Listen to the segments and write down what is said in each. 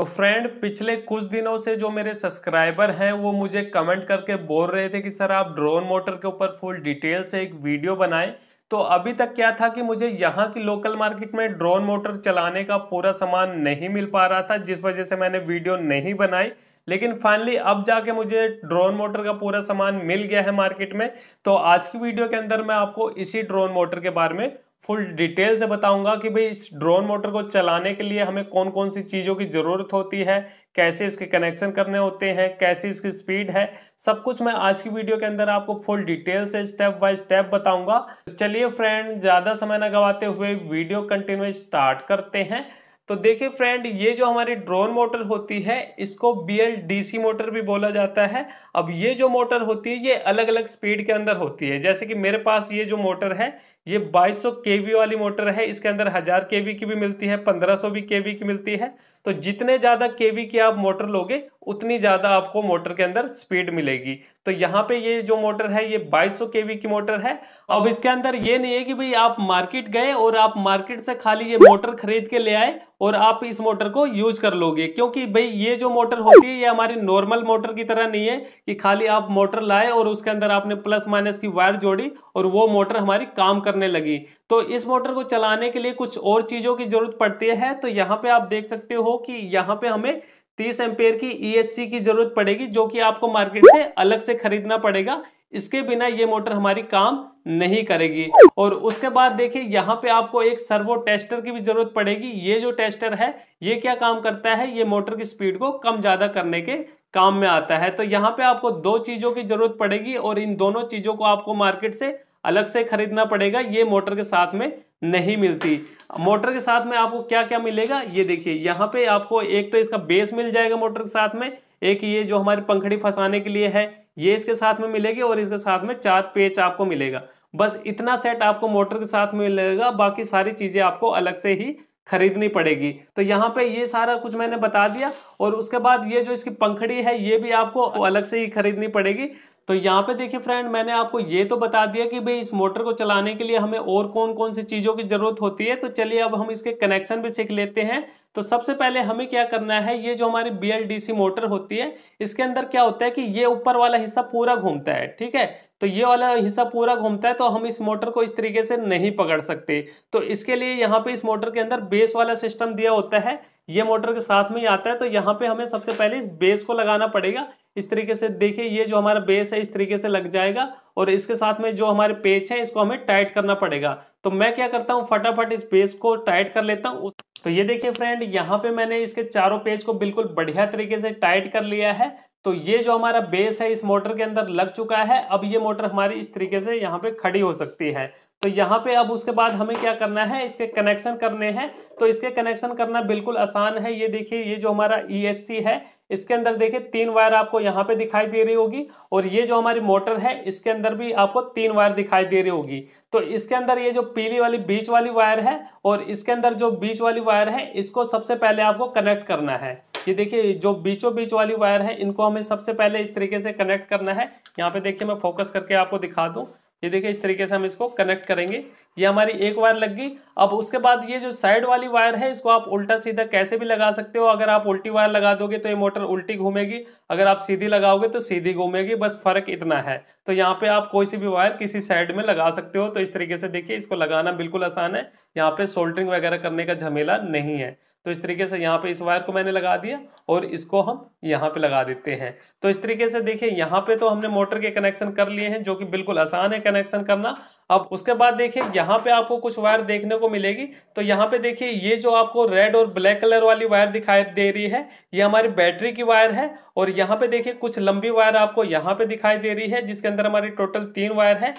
तो फ्रेंड पिछले कुछ दिनों से जो मेरे सब्सक्राइबर हैं वो मुझे कमेंट करके बोल रहे थे कि सर आप ड्रोन मोटर के ऊपर फुल डिटेल से एक वीडियो बनाएं तो अभी तक क्या था कि मुझे यहाँ की लोकल मार्केट में ड्रोन मोटर चलाने का पूरा सामान नहीं मिल पा रहा था जिस वजह से मैंने वीडियो नहीं बनाई लेकिन फाइनली अब जाके मुझे ड्रोन मोटर का पूरा सामान मिल गया है मार्केट में तो आज की वीडियो के अंदर मैं आपको इसी ड्रोन मोटर के बारे में फुल डिटेल से बताऊंगा कि भाई इस ड्रोन मोटर को चलाने के लिए हमें कौन कौन सी चीज़ों की ज़रूरत होती है कैसे इसके कनेक्शन करने होते हैं कैसे इसकी स्पीड है सब कुछ मैं आज की वीडियो के अंदर आपको फुल डिटेल से स्टेप बाय स्टेप बताऊंगा चलिए फ्रेंड ज़्यादा समय न गवाते हुए वीडियो कंटिन्यू स्टार्ट करते हैं तो देखिए फ्रेंड ये जो हमारी ड्रोन मोटर होती है इसको बी मोटर भी बोला जाता है अब ये जो मोटर होती है ये अलग अलग स्पीड के अंदर होती है जैसे कि मेरे पास ये जो मोटर है ये 2200 केवी वाली मोटर है इसके अंदर हजार केवी की भी मिलती है 1500 भी केवी की मिलती है तो जितने ज़्यादा केवी की आप मोटर लोगे उतनी ज़्यादा आपको मोटर के अंदर स्पीड मिलेगी तो यहाँ पे ये जो मोटर है ये 2200 केवी की मोटर है अब इसके अंदर ये नहीं है कि भाई आप मार्केट गए और आप मार्केट से खाली ये मोटर खरीद के ले आए और आप इस मोटर को यूज कर लोगे क्योंकि भाई ये जो मोटर होती है ये हमारी नॉर्मल मोटर की तरह नहीं है कि खाली आप मोटर लाए और उसके अंदर आपने प्लस माइनस की वायर जोड़ी और वो मोटर हमारी काम कर करने लगी तो इस मोटर को चलाने के लिए कुछ और चीज़ों की जरूरत पड़ती है तो यहाँ पे आप देख सकते हो कि यहाँ पे हमें 30 एम्पेयर की ई e की जरूरत पड़ेगी जो कि आपको मार्केट से अलग से खरीदना पड़ेगा इसके बिना ये मोटर हमारी काम नहीं करेगी और उसके बाद देखिए यहाँ पे आपको एक सर्वो टेस्टर की भी जरूरत पड़ेगी ये जो टेस्टर है ये क्या काम करता है ये मोटर की स्पीड को कम ज़्यादा करने के काम में आता है तो यहाँ पे आपको दो चीज़ों की जरूरत पड़ेगी और इन दोनों चीज़ों को आपको मार्केट से अलग से खरीदना पड़ेगा ये मोटर के साथ में नहीं मिलती मोटर के साथ में आपको क्या क्या मिलेगा ये देखिए यहाँ पे आपको एक तो इसका बेस मिल जाएगा मोटर के साथ में एक ये जो हमारी पंखड़ी फंसाने के लिए है ये इसके साथ में मिलेगी और इसके साथ में चार पेच आपको मिलेगा बस इतना सेट आपको मोटर के साथ में मिलेगा बाकी सारी चीज़ें आपको अलग से ही खरीदनी पड़ेगी तो यहाँ पे ये सारा कुछ मैंने बता दिया और उसके बाद ये जो इसकी पंखड़ी है ये भी आपको हाँ। अलग से ही खरीदनी पड़ेगी तो यहाँ पे देखिए फ्रेंड मैंने आपको ये तो बता दिया कि भाई इस मोटर को चलाने के लिए हमें और कौन कौन सी चीज़ों की ज़रूरत होती है तो चलिए अब हम इसके कनेक्शन भी सीख लेते हैं तो सबसे पहले हमें क्या करना है ये जो हमारी बी मोटर होती है इसके अंदर क्या होता है कि ये ऊपर वाला हिस्सा पूरा घूमता है ठीक है तो ये वाला हिस्सा पूरा घूमता है तो हम इस मोटर को इस तरीके से नहीं पकड़ सकते तो इसके लिए यहाँ पे इस मोटर के अंदर बेस वाला सिस्टम दिया होता है ये मोटर के साथ में ही आता है तो यहाँ पे हमें सबसे पहले इस बेस को लगाना पड़ेगा इस तरीके से देखिए ये जो हमारा बेस है इस तरीके से लग जाएगा और इसके साथ में जो हमारे पेज है इसको हमें टाइट करना पड़ेगा तो मैं क्या करता हूँ फटाफट इस बेस को टाइट कर लेता हूँ तो ये देखिए फ्रेंड यहाँ पे मैंने इसके चारों पेज को बिल्कुल बढ़िया तरीके से टाइट कर लिया है तो ये जो हमारा बेस है इस मोटर के अंदर लग चुका है अब ये मोटर हमारी इस तरीके से यहाँ पे खड़ी हो सकती है तो यहाँ पे अब उसके बाद हमें क्या करना है इसके कनेक्शन करने हैं तो इसके कनेक्शन करना बिल्कुल आसान है ये देखिए ये जो हमारा ई e है इसके अंदर देखिए तीन वायर आपको यहाँ पे दिखाई दे रही होगी और ये जो हमारी मोटर है इसके अंदर भी आपको तीन वायर दिखाई दे रही होगी तो इसके अंदर ये जो पीली वाली बीच वाली वायर है और इसके अंदर जो बीच वाली वायर है इसको सबसे पहले आपको कनेक्ट करना है ये देखिए जो बीचों बीच वाली वायर है इनको हमें सबसे पहले इस तरीके से कनेक्ट करना है यहाँ पे देखिए मैं फोकस करके आपको दिखा दूँ ये देखिए इस तरीके से हम इसको कनेक्ट करेंगे ये हमारी एक वायर लग गई अब उसके बाद ये जो साइड वाली वायर है इसको आप उल्टा सीधा कैसे भी लगा सकते हो अगर आप उल्टी वायर लगा दोगे तो ये मोटर उल्टी घूमेगी अगर आप सीधी लगाओगे तो सीधी घूमेगी बस फर्क इतना है तो यहाँ पे आप कोई सी भी वायर किसी साइड में लगा सकते हो तो इस तरीके से देखिए इसको लगाना बिल्कुल आसान है यहाँ पे सोल्डरिंग वगैरह करने का झमेला नहीं है तो इस तरीके से यहाँ पे इस वायर को मैंने लगा दिया और इसको हम यहाँ पे लगा देते हैं तो इस तरीके से देखिए यहाँ पे तो हमने मोटर के कनेक्शन कर लिए हैं जो कि बिल्कुल आसान है कनेक्शन करना अब उसके बाद देखिए यहाँ पे आपको कुछ वायर देखने को मिलेगी तो यहाँ पे देखिए ये जो आपको रेड और ब्लैक कलर वाली वायर दिखाई दे रही है ये हमारी बैटरी की वायर है और यहाँ पे देखिए कुछ लंबी वायर आपको यहाँ पे दिखाई दे रही है जिसके अंदर हमारी टोटल तीन वायर है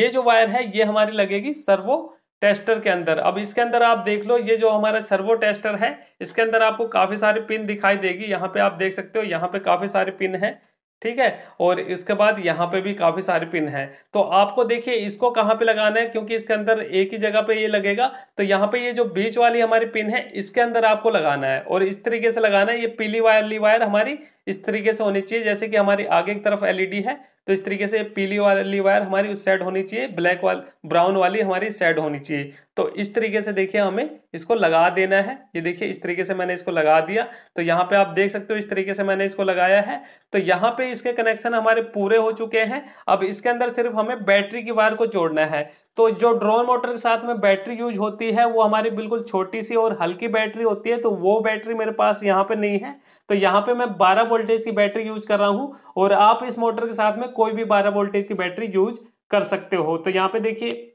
ये जो वायर है ये हमारी लगेगी सर्वो टेस्टर के अंदर अब इसके अंदर आप देख लो ये जो हमारा सर्वो टेस्टर है इसके अंदर आपको काफ़ी सारे पिन दिखाई देगी यहाँ पे आप देख सकते हो यहाँ पे काफ़ी सारे पिन है ठीक है और इसके बाद यहाँ पे भी काफ़ी सारे पिन है तो आपको देखिए इसको कहाँ पे लगाना है क्योंकि इसके अंदर एक ही जगह पे ये लगेगा तो यहाँ पे ये जो बीच वाली हमारी पिन है इसके अंदर आपको लगाना है और इस तरीके से लगाना है ये पीली वायरली वायर हमारी इस तरीके से होनी चाहिए जैसे कि हमारी आगे की तरफ एलईडी e है तो इस तरीके से पीली वाली वायर हमारी उस साइड होनी चाहिए ब्लैक वाल ब्राउन वाली हमारी साइड होनी चाहिए तो इस तरीके से देखिए हमें इसको लगा देना है ये देखिए इस तरीके से मैंने इसको लगा दिया तो यहाँ पे आप देख सकते हो इस तरीके से मैंने इसको लगाया है तो यहाँ पे इसके कनेक्शन हमारे पूरे हो चुके हैं अब इसके अंदर सिर्फ हमें बैटरी की वायर को जोड़ना है तो जो ड्रोन मोटर के साथ में बैटरी यूज होती है वो हमारी बिल्कुल छोटी सी और हल्की बैटरी होती है तो वो बैटरी मेरे पास यहाँ पे नहीं है तो यहाँ पे मैं 12 वोल्टेज की बैटरी यूज कर रहा हूँ और आप इस मोटर के साथ में कोई भी 12 वोल्टेज की बैटरी यूज कर सकते हो तो यहाँ पे देखिए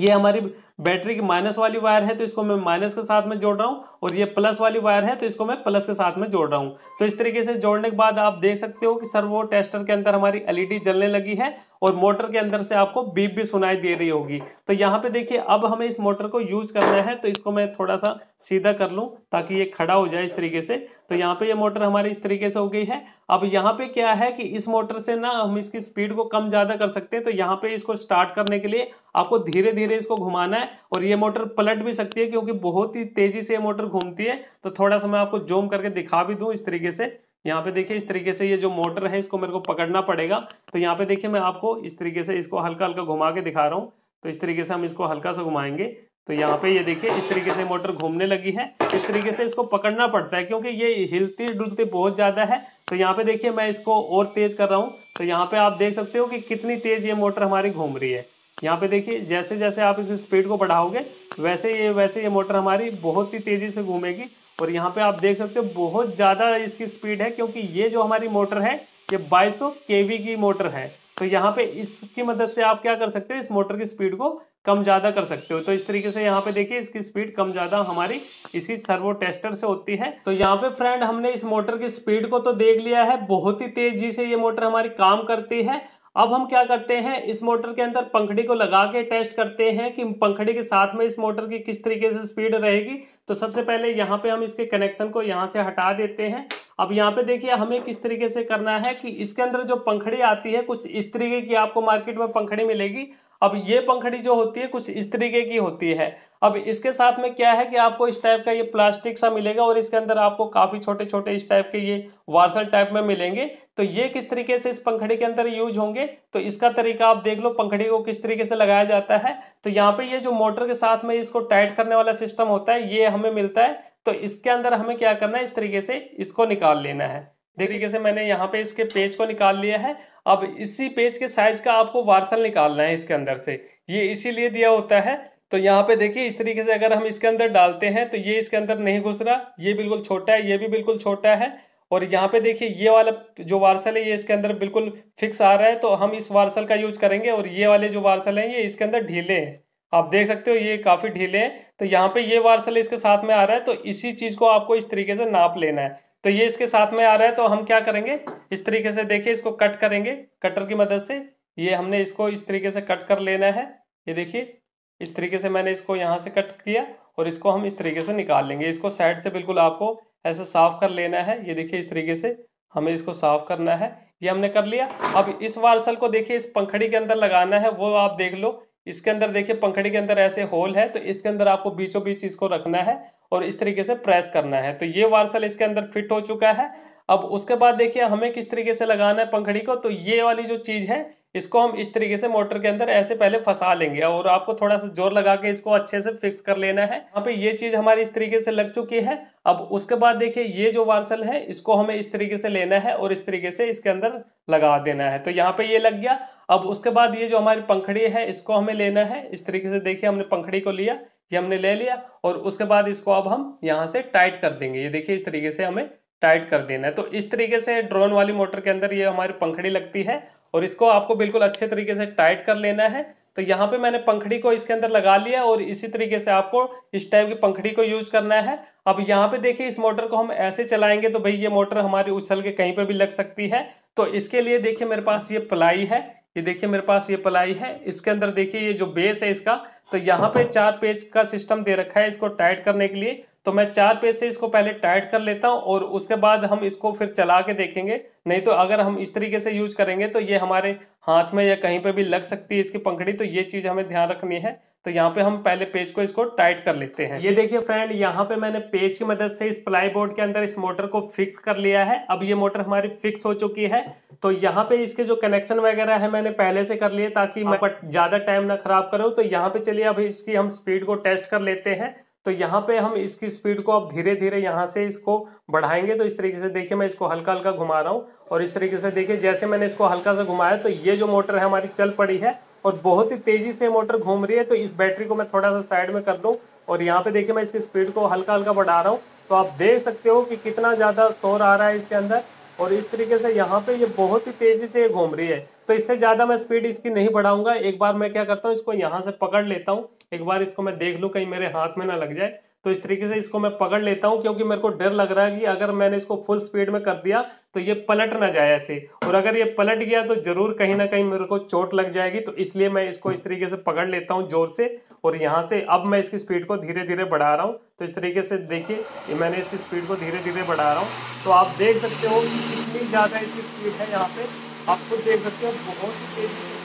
ये हमारी हाँ। बैटरी की माइनस वाली वायर है तो इसको मैं माइनस के साथ में जोड़ रहा हूँ और ये प्लस वाली वायर है तो इसको मैं प्लस के साथ में जोड़ रहा हूँ तो इस तरीके से जोड़ने के बाद आप देख सकते हो कि सर्वो टेस्टर के अंदर हमारी एलईडी जलने लगी है और मोटर के अंदर से आपको बीप भी सुनाई दे रही होगी तो यहाँ पे देखिए अब हमें इस मोटर को यूज करना है तो इसको मैं थोड़ा सा सीधा कर लूँ ताकि ये खड़ा हो जाए इस तरीके से तो यहाँ पे ये मोटर हमारी इस तरीके से हो गई है अब यहाँ पे क्या है कि इस मोटर से ना हम इसकी स्पीड को कम ज़्यादा कर सकते हैं तो यहाँ पे इसको स्टार्ट करने के लिए आपको धीरे धीरे इसको घुमाना है है और ये मोटर पलट भी सकती है क्योंकि बहुत ही तेजी से ये मोटर घूमती है तो थोड़ा सा मैं आपको जूम करके दिखा भी दूं इस तरीके से यहाँ पे देखिए इस तरीके से ये जो मोटर है इसको मेरे को पकड़ना पड़ेगा तो यहाँ पे देखिए मैं आपको इस तरीके से इसको हल्का हल्का घुमा के दिखा रहा हूँ तो इस तरीके से हम इसको हल्का सा घुमाएंगे तो यहाँ पे ये देखिए इस तरीके से मोटर घूमने लगी है इस तरीके से इसको पकड़ना पड़ता है क्योंकि ये हिलती डुलती बहुत ज़्यादा है तो यहाँ पे देखिए मैं इसको और तेज़ कर रहा हूँ तो यहाँ पे आप देख सकते हो कि कितनी तेज़ ये मोटर हमारी घूम रही है यहाँ पे देखिए जैसे जैसे आप इस स्पीड को बढ़ाओगे वैसे ये वैसे ये मोटर हमारी बहुत ही तेज़ी से घूमेगी और यहाँ पे आप देख सकते हो बहुत ज़्यादा इसकी स्पीड है क्योंकि ये जो हमारी मोटर है ये 2200 सौ की मोटर है तो यहाँ पे इसकी मदद से आप क्या कर सकते हो इस मोटर की स्पीड को कम ज़्यादा कर सकते हो तो इस तरीके से यहाँ पे देखिए इसकी स्पीड कम ज़्यादा हमारी इसी सर्वो टेस्टर से होती है तो यहाँ पे फ्रेंड हमने इस मोटर की स्पीड को तो देख लिया है बहुत ही तेजी से ये मोटर हमारी काम करती है अब हम क्या करते हैं इस मोटर के अंदर पंखड़ी को लगा के टेस्ट करते हैं कि पंखड़ी के साथ में इस मोटर की किस तरीके से स्पीड रहेगी तो सबसे पहले यहाँ पे हम इसके कनेक्शन को यहाँ से हटा देते हैं अब यहाँ पे देखिए हमें किस तरीके से करना है कि इसके अंदर जो पंखड़ी आती है कुछ इस तरीके की आपको मार्केट में पंखड़ी मिलेगी अब ये पंखड़ी जो होती है कुछ इस तरीके की होती है अब इसके साथ में क्या है कि आपको इस टाइप का ये प्लास्टिक सा मिलेगा और इसके अंदर आपको काफ़ी छोटे छोटे इस टाइप के ये वार्सल टाइप में मिलेंगे तो ये किस तरीके से इस पंखड़ी के अंदर यूज होंगे तो इसका तरीका आप देख लो पंखड़ी को किस तरीके से लगाया जाता है तो यहाँ पे ये जो मोटर के साथ में इसको टाइट करने वाला सिस्टम होता है ये हमें मिलता है तो इसके अंदर हमें क्या करना है इस तरीके से इसको निकाल लेना है तरीके से मैंने यहाँ पे इसके पेज को निकाल लिया है अब इसी पेज के साइज का आपको वार्सल निकालना है इसके अंदर से ये इसीलिए दिया होता है तो यहाँ पे देखिए इस तरीके से अगर हम इसके अंदर डालते हैं तो ये इसके अंदर नहीं घुस रहा ये बिल्कुल छोटा है ये भी बिल्कुल छोटा है और यहाँ पे देखिए ये वाला जो वार्सल है ये इसके अंदर बिल्कुल फिक्स आ रहा है तो हम इस वार्सल का यूज करेंगे और ये वाले जो वार्सल है ये इसके अंदर ढीले हैं आप देख सकते हो ये काफ़ी ढीले हैं तो यहाँ पे ये वार्सल इसके साथ में आ रहा है तो इसी चीज़ को आपको इस तरीके से नाप लेना है तो ये इसके साथ में आ रहा है तो हम क्या करेंगे इस तरीके से देखिए इसको कट करेंगे कटर की मदद से ये हमने इसको इस तरीके से कट कर लेना है ये देखिए इस तरीके से मैंने इसको यहाँ से कट किया और इसको हम इस तरीके से निकाल लेंगे इसको साइड से बिल्कुल आपको ऐसे साफ कर लेना है ये देखिए इस तरीके से हमें इसको साफ करना है ये हमने कर लिया अब इस वार्सल को देखिए इस पंखड़ी के अंदर लगाना है वो आप देख लो इसके अंदर देखिए पंखड़ी के अंदर ऐसे होल है तो इसके अंदर आपको बीचों बीच इसको रखना है और इस तरीके से प्रेस करना है तो ये वार्सल इसके अंदर फिट हो चुका है अब उसके बाद देखिए हमें किस तरीके से लगाना है पंखड़ी को तो ये वाली जो चीज़ है इसको हम इस तरीके से मोटर के अंदर ऐसे पहले फंसा लेंगे और आपको थोड़ा सा जोर लगा के इसको अच्छे से फिक्स कर लेना है यहाँ पे ये चीज हमारी इस तरीके से लग चुकी है अब उसके बाद देखिए ये जो वार्सल है इसको हमें इस तरीके से लेना है और इस तरीके से इसके अंदर लगा देना है तो यहाँ पे ये लग गया अब उसके बाद ये जो हमारी पंखड़ी है इसको हमें लेना है इस तरीके से देखिए हमने पंखड़ी को लिया ये हमने ले लिया और उसके बाद इसको अब हम यहाँ से टाइट कर देंगे ये देखिए इस तरीके से हमें टाइट कर देना है तो इस तरीके से ड्रोन वाली मोटर के अंदर ये हमारी पंखड़ी लगती है और इसको आपको बिल्कुल अच्छे तरीके से टाइट कर लेना है तो यहाँ पे मैंने पंखड़ी को इसके अंदर लगा लिया और इसी तरीके से आपको इस टाइप की पंखड़ी को यूज करना है अब यहाँ पे देखिए इस मोटर को हम ऐसे चलाएंगे तो भाई ये मोटर हमारी उछल के कहीं पे भी लग सकती है तो इसके लिए देखिए मेरे पास ये प्लाई है ये देखिए मेरे पास ये पलाई है इसके अंदर देखिए ये जो बेस है इसका तो यहाँ पे चार पेज का सिस्टम दे रखा है इसको टाइट करने के लिए तो मैं चार पेज से इसको पहले टाइट कर लेता हूँ और उसके बाद हम इसको फिर चला के देखेंगे नहीं तो अगर हम इस तरीके से यूज करेंगे तो ये हमारे हाथ में या कहीं पे भी लग सकती है इसकी पंखड़ी तो ये चीज़ हमें ध्यान रखनी है तो यहाँ पे हम पहले पेज को इसको टाइट कर लेते हैं ये देखिए फ्रेंड यहाँ पे मैंने पेज की मदद से इस प्लाई बोर्ड के अंदर इस मोटर को फिक्स कर लिया है अब ये मोटर हमारी फिक्स हो चुकी है तो यहाँ पे इसके जो कनेक्शन वगैरह है मैंने पहले से कर लिए ताकि मैं हाँ। ज़्यादा टाइम ना खराब करूँ तो यहाँ पे चलिए अभी इसकी हम स्पीड को टेस्ट कर लेते हैं तो यहाँ पे हम इसकी स्पीड को अब धीरे धीरे यहाँ से इसको बढ़ाएंगे तो इस तरीके से देखिए मैं इसको हल्का हल्का घुमा रहा हूँ और इस तरीके से देखिए जैसे मैंने इसको हल्का सा घुमाया तो ये जो मोटर है हमारी चल पड़ी है और बहुत ही तेज़ी से मोटर घूम रही है तो इस बैटरी को मैं थोड़ा सा साइड में कर दूँ और यहाँ पे देखिए मैं इसकी स्पीड को हल्का हल्का बढ़ा रहा हूँ तो आप देख सकते हो कि कितना ज़्यादा शोर आ रहा है इसके अंदर और इस तरीके से यहाँ पे ये बहुत ही तेज़ी से घूम रही है तो इससे ज़्यादा मैं स्पीड इसकी नहीं बढ़ाऊंगा एक बार मैं क्या करता हूँ इसको यहाँ से पकड़ लेता हूँ एक बार इसको मैं देख लूँ कहीं मेरे हाथ में ना लग जाए तो इस तरीके से इसको मैं पकड़ लेता हूँ क्योंकि मेरे को डर लग रहा है कि अगर मैंने इसको फुल स्पीड में कर दिया तो ये पलट ना जाए ऐसे और अगर ये पलट गया तो ज़रूर कहीं ना कहीं मेरे को चोट लग जाएगी तो इसलिए मैं इसको इस तरीके से पकड़ लेता हूँ ज़ोर से और यहाँ से अब मैं इसकी स्पीड को धीरे धीरे बढ़ा रहा हूँ तो इस तरीके से देखिए मैंने इसकी स्पीड को धीरे धीरे बढ़ा रहा हूँ तो आप देख सकते हो कितनी ज़्यादा इसकी स्पीड है यहाँ पर आप खुद देख सकते हो बहुत ही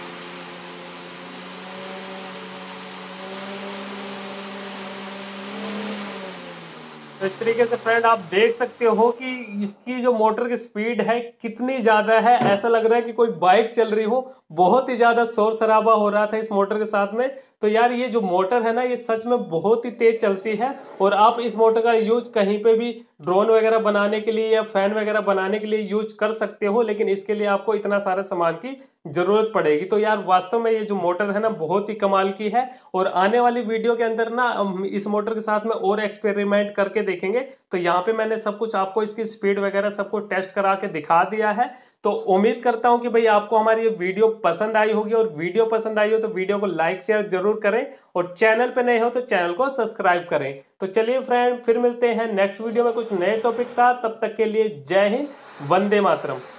इस तरीके से फ्रेंड आप देख सकते हो कि इसकी जो मोटर की स्पीड है कितनी ज़्यादा है ऐसा लग रहा है कि कोई बाइक चल रही हो बहुत ही ज़्यादा शोर शराबा हो रहा था इस मोटर के साथ में तो यार ये जो मोटर है ना ये सच में बहुत ही तेज़ चलती है और आप इस मोटर का यूज कहीं पे भी ड्रोन वगैरह बनाने के लिए या फैन वगैरह बनाने के लिए यूज कर सकते हो लेकिन इसके लिए आपको इतना सारा सामान की ज़रूरत पड़ेगी तो यार वास्तव में ये जो मोटर है ना बहुत ही कमाल की है और आने वाली वीडियो के अंदर ना इस मोटर के साथ में और एक्सपेरिमेंट करके देखेंगे तो यहाँ पे मैंने सब कुछ आपको इसकी स्पीड वगैरह सबको टेस्ट करा के दिखा दिया है तो उम्मीद करता हूँ कि भाई आपको हमारी ये वीडियो पसंद आई होगी और वीडियो पसंद आई हो तो वीडियो को लाइक शेयर जरूर करें और चैनल पर नए हो तो चैनल को सब्सक्राइब करें तो चलिए फ्रेंड फिर मिलते हैं नेक्स्ट वीडियो में कुछ नए टॉपिक साथ तब तक के लिए जय हिंद वंदे मातरम